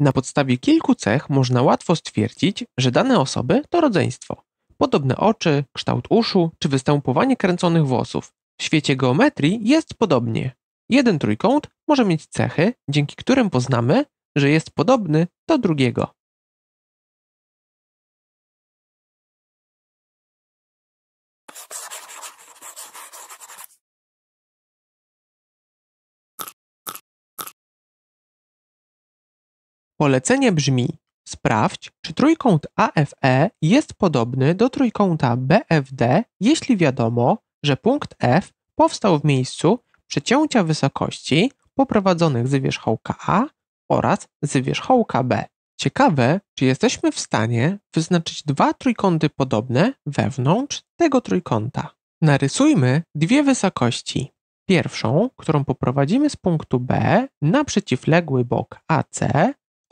Na podstawie kilku cech można łatwo stwierdzić, że dane osoby to rodzeństwo. Podobne oczy, kształt uszu czy występowanie kręconych włosów. W świecie geometrii jest podobnie. Jeden trójkąt może mieć cechy, dzięki którym poznamy, że jest podobny do drugiego. Polecenie brzmi: sprawdź, czy trójkąt AFE jest podobny do trójkąta BFD, jeśli wiadomo, że punkt F powstał w miejscu przecięcia wysokości poprowadzonych z wierzchołka A oraz z wierzchołka B. Ciekawe, czy jesteśmy w stanie wyznaczyć dwa trójkąty podobne wewnątrz tego trójkąta. Narysujmy dwie wysokości. Pierwszą, którą poprowadzimy z punktu B na przeciwległy bok AC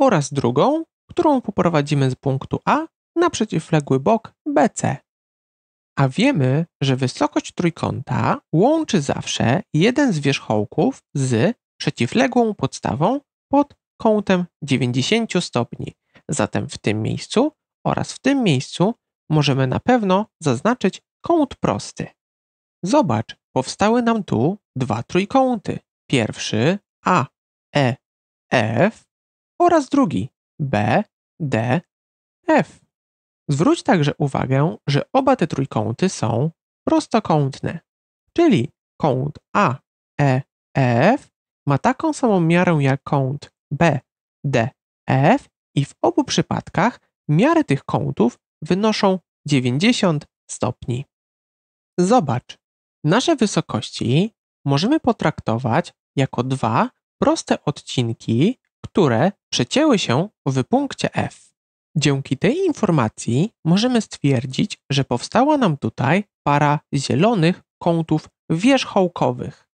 oraz drugą, którą poprowadzimy z punktu A na przeciwległy bok BC. A wiemy, że wysokość trójkąta łączy zawsze jeden z wierzchołków z przeciwległą podstawą pod kątem 90 stopni. Zatem w tym miejscu oraz w tym miejscu możemy na pewno zaznaczyć kąt prosty. Zobacz, powstały nam tu dwa trójkąty. Pierwszy AEF oraz drugi B, D, F. Zwróć także uwagę, że oba te trójkąty są prostokątne, czyli kąt A, E, e F ma taką samą miarę jak kąt B, D, e, F i w obu przypadkach miary tych kątów wynoszą 90 stopni. Zobacz, nasze wysokości możemy potraktować jako dwa proste odcinki które przecięły się w punkcie F. Dzięki tej informacji możemy stwierdzić, że powstała nam tutaj para zielonych kątów wierzchołkowych.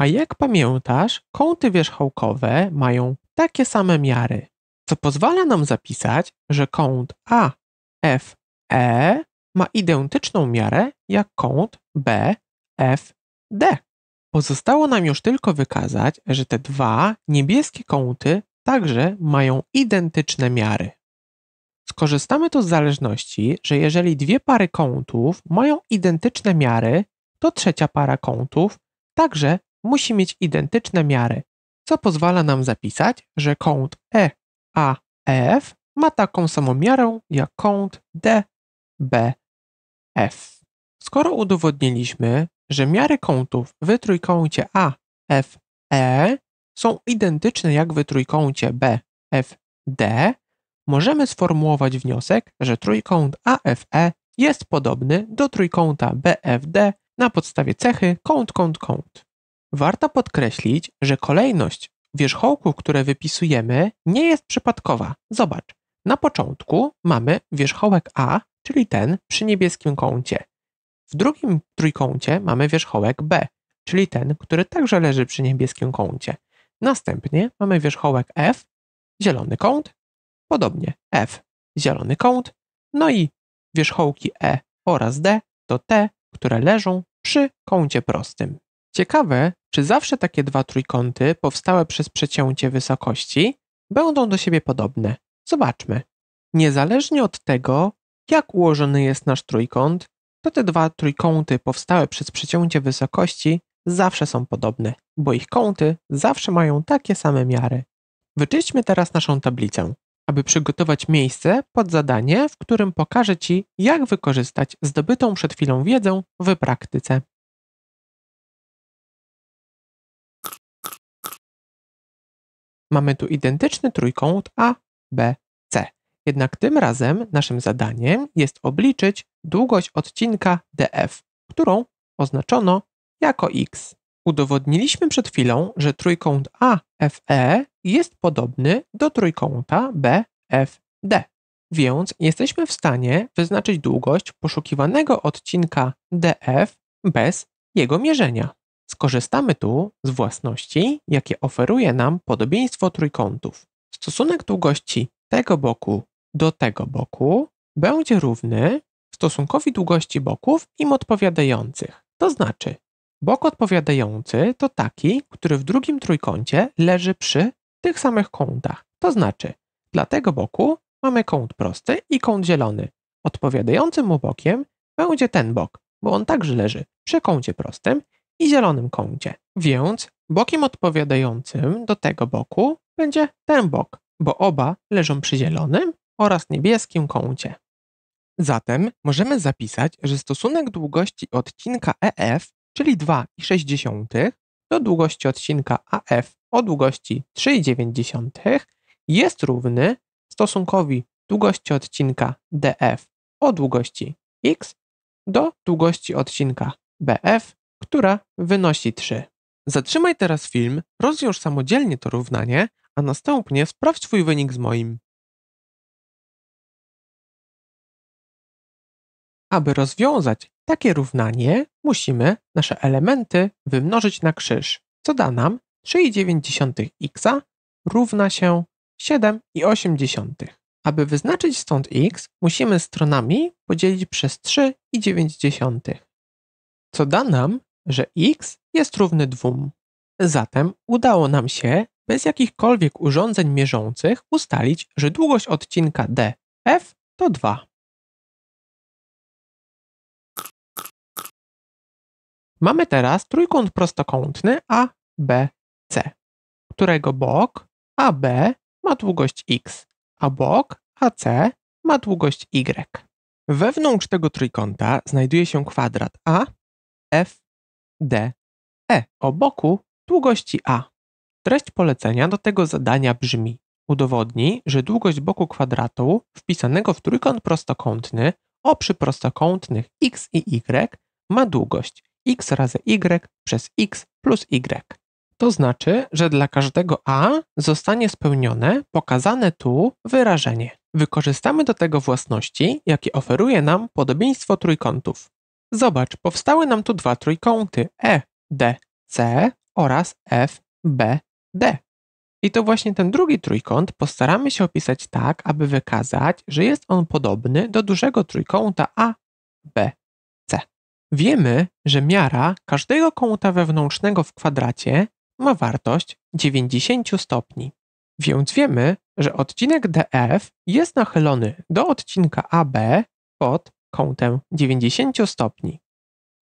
A jak pamiętasz, kąty wierzchołkowe mają takie same miary, co pozwala nam zapisać, że kąt AFE ma identyczną miarę jak kąt BFD. Pozostało nam już tylko wykazać, że te dwa niebieskie kąty także mają identyczne miary. Skorzystamy tu z zależności, że jeżeli dwie pary kątów mają identyczne miary, to trzecia para kątów także musi mieć identyczne miary, co pozwala nam zapisać, że kąt EAF ma taką samą miarę jak kąt DBF. Skoro udowodniliśmy, że miary kątów w trójkącie AFE są identyczne jak w trójkącie BFD, możemy sformułować wniosek, że trójkąt AFE jest podobny do trójkąta BFD na podstawie cechy kąt, kąt, kąt. Warto podkreślić, że kolejność wierzchołków, które wypisujemy, nie jest przypadkowa. Zobacz, na początku mamy wierzchołek A, czyli ten przy niebieskim kącie. W drugim trójkącie mamy wierzchołek B, czyli ten, który także leży przy niebieskim kącie. Następnie mamy wierzchołek F, zielony kąt, podobnie F, zielony kąt, no i wierzchołki E oraz D to te, które leżą przy kącie prostym. Ciekawe, czy zawsze takie dwa trójkąty powstałe przez przecięcie wysokości będą do siebie podobne. Zobaczmy. Niezależnie od tego, jak ułożony jest nasz trójkąt, to te dwa trójkąty powstałe przez przecięcie wysokości zawsze są podobne, bo ich kąty zawsze mają takie same miary. Wyczyśćmy teraz naszą tablicę, aby przygotować miejsce pod zadanie, w którym pokażę Ci, jak wykorzystać zdobytą przed chwilą wiedzę w praktyce. Mamy tu identyczny trójkąt A, B, C. Jednak tym razem naszym zadaniem jest obliczyć długość odcinka df, którą oznaczono jako x. Udowodniliśmy przed chwilą, że trójkąt AFE jest podobny do trójkąta BFD, więc jesteśmy w stanie wyznaczyć długość poszukiwanego odcinka DF bez jego mierzenia. Skorzystamy tu z własności, jakie oferuje nam podobieństwo trójkątów. Stosunek długości tego boku do tego boku będzie równy stosunkowi długości boków im odpowiadających. To znaczy, bok odpowiadający to taki, który w drugim trójkącie leży przy tych samych kątach. To znaczy, dla tego boku mamy kąt prosty i kąt zielony. Odpowiadającym mu bokiem będzie ten bok, bo on także leży przy kącie prostym i zielonym kącie. Więc bokiem odpowiadającym do tego boku będzie ten bok, bo oba leżą przy zielonym oraz niebieskim kącie. Zatem możemy zapisać, że stosunek długości odcinka EF, czyli 2,6, do długości odcinka AF o długości 3,9 jest równy stosunkowi długości odcinka DF o długości x do długości odcinka BF, która wynosi 3. Zatrzymaj teraz film, rozwiąż samodzielnie to równanie, a następnie sprawdź swój wynik z moim. Aby rozwiązać takie równanie, musimy nasze elementy wymnożyć na krzyż, co da nam 3,9x równa się 7,8. Aby wyznaczyć stąd x, musimy stronami podzielić przez 3,9, co da nam, że x jest równy 2. Zatem udało nam się bez jakichkolwiek urządzeń mierzących ustalić, że długość odcinka DF to 2. Mamy teraz trójkąt prostokątny ABC, którego bok AB ma długość x, a bok AC ma długość y. Wewnątrz tego trójkąta znajduje się kwadrat A, F, D, E o boku długości A. Treść polecenia do tego zadania brzmi: udowodnij, że długość boku kwadratu wpisanego w trójkąt prostokątny o przyprostokątnych x i y ma długość x razy y przez x plus y. To znaczy, że dla każdego a zostanie spełnione pokazane tu wyrażenie. Wykorzystamy do tego własności, jakie oferuje nam podobieństwo trójkątów. Zobacz, powstały nam tu dwa trójkąty E, D, C oraz F, B, D. I to właśnie ten drugi trójkąt postaramy się opisać tak, aby wykazać, że jest on podobny do dużego trójkąta A, B, Wiemy, że miara każdego kąta wewnętrznego w kwadracie ma wartość 90 stopni. Więc wiemy, że odcinek DF jest nachylony do odcinka AB pod kątem 90 stopni,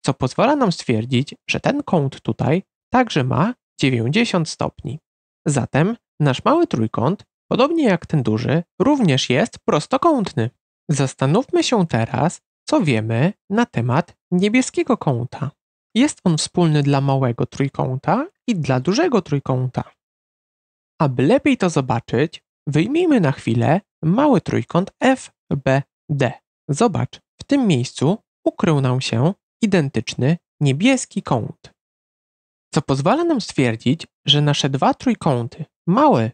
co pozwala nam stwierdzić, że ten kąt tutaj także ma 90 stopni. Zatem nasz mały trójkąt, podobnie jak ten duży, również jest prostokątny. Zastanówmy się teraz, co wiemy na temat niebieskiego kąta? Jest on wspólny dla małego trójkąta i dla dużego trójkąta. Aby lepiej to zobaczyć, wyjmijmy na chwilę mały trójkąt FBD. Zobacz, w tym miejscu ukrył nam się identyczny niebieski kąt, co pozwala nam stwierdzić, że nasze dwa trójkąty, mały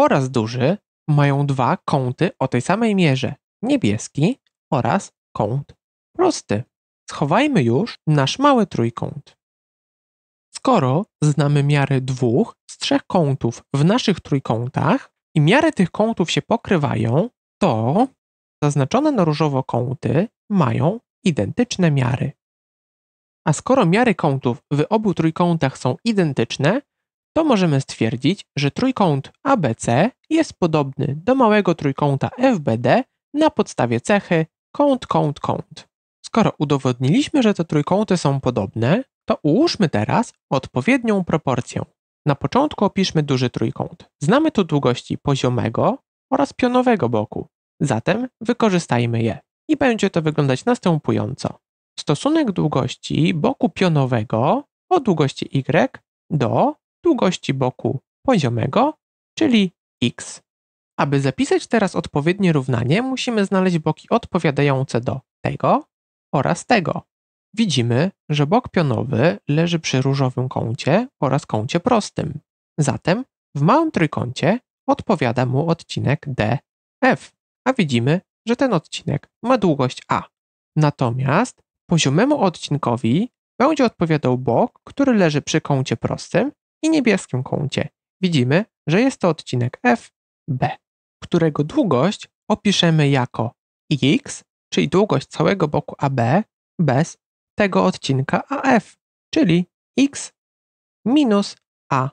oraz duży, mają dwa kąty o tej samej mierze, niebieski oraz kąt prosty. Schowajmy już nasz mały trójkąt. Skoro znamy miary dwóch z trzech kątów w naszych trójkątach i miary tych kątów się pokrywają, to zaznaczone na różowo kąty mają identyczne miary. A skoro miary kątów w obu trójkątach są identyczne, to możemy stwierdzić, że trójkąt ABC jest podobny do małego trójkąta FBD na podstawie cechy kąt, kąt, kąt. Skoro udowodniliśmy, że te trójkąty są podobne, to ułóżmy teraz odpowiednią proporcję. Na początku opiszmy duży trójkąt. Znamy tu długości poziomego oraz pionowego boku. Zatem wykorzystajmy je. I będzie to wyglądać następująco. Stosunek długości boku pionowego o długości y do długości boku poziomego, czyli x. Aby zapisać teraz odpowiednie równanie, musimy znaleźć boki odpowiadające do tego oraz tego. Widzimy, że bok pionowy leży przy różowym kącie oraz kącie prostym. Zatem w małym trójkącie odpowiada mu odcinek DF, a widzimy, że ten odcinek ma długość A. Natomiast poziomemu odcinkowi będzie odpowiadał bok, który leży przy kącie prostym i niebieskim kącie. Widzimy, że jest to odcinek FB którego długość opiszemy jako x, czyli długość całego boku AB bez tego odcinka AF, czyli x minus a.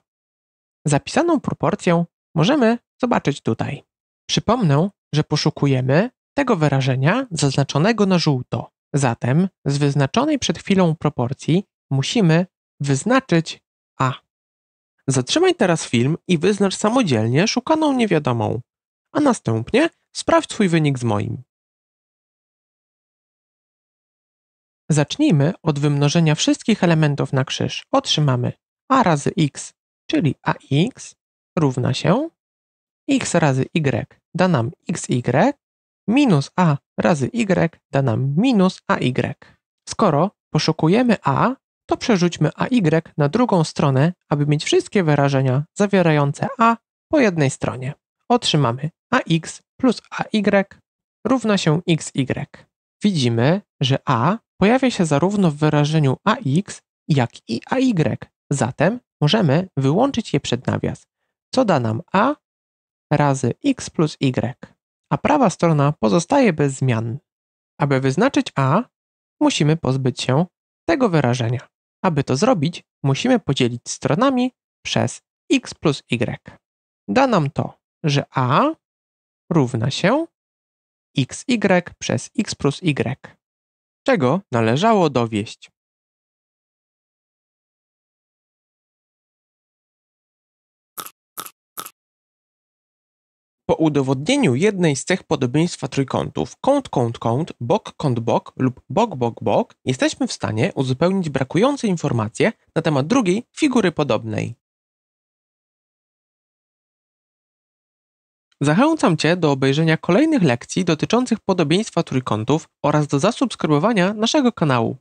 Zapisaną proporcję możemy zobaczyć tutaj. Przypomnę, że poszukujemy tego wyrażenia zaznaczonego na żółto. Zatem z wyznaczonej przed chwilą proporcji musimy wyznaczyć a. Zatrzymaj teraz film i wyznacz samodzielnie szukaną niewiadomą a następnie sprawdź swój wynik z moim. Zacznijmy od wymnożenia wszystkich elementów na krzyż. Otrzymamy a razy x, czyli ax równa się x razy y da nam xy minus a razy y da nam minus ay. Skoro poszukujemy a, to przerzućmy ay na drugą stronę, aby mieć wszystkie wyrażenia zawierające a po jednej stronie. Otrzymamy ax plus ay równa się xy. Widzimy, że a pojawia się zarówno w wyrażeniu ax, jak i ay. Zatem możemy wyłączyć je przed nawias, co da nam a razy x plus y, a prawa strona pozostaje bez zmian. Aby wyznaczyć a, musimy pozbyć się tego wyrażenia. Aby to zrobić, musimy podzielić stronami przez x plus y. Da nam to, że a równa się xy przez x plus y, czego należało dowieść. Po udowodnieniu jednej z cech podobieństwa trójkątów kąt, kąt, kąt, bok, kąt, bok lub bok, bok, bok jesteśmy w stanie uzupełnić brakujące informacje na temat drugiej figury podobnej. Zachęcam Cię do obejrzenia kolejnych lekcji dotyczących podobieństwa trójkątów oraz do zasubskrybowania naszego kanału.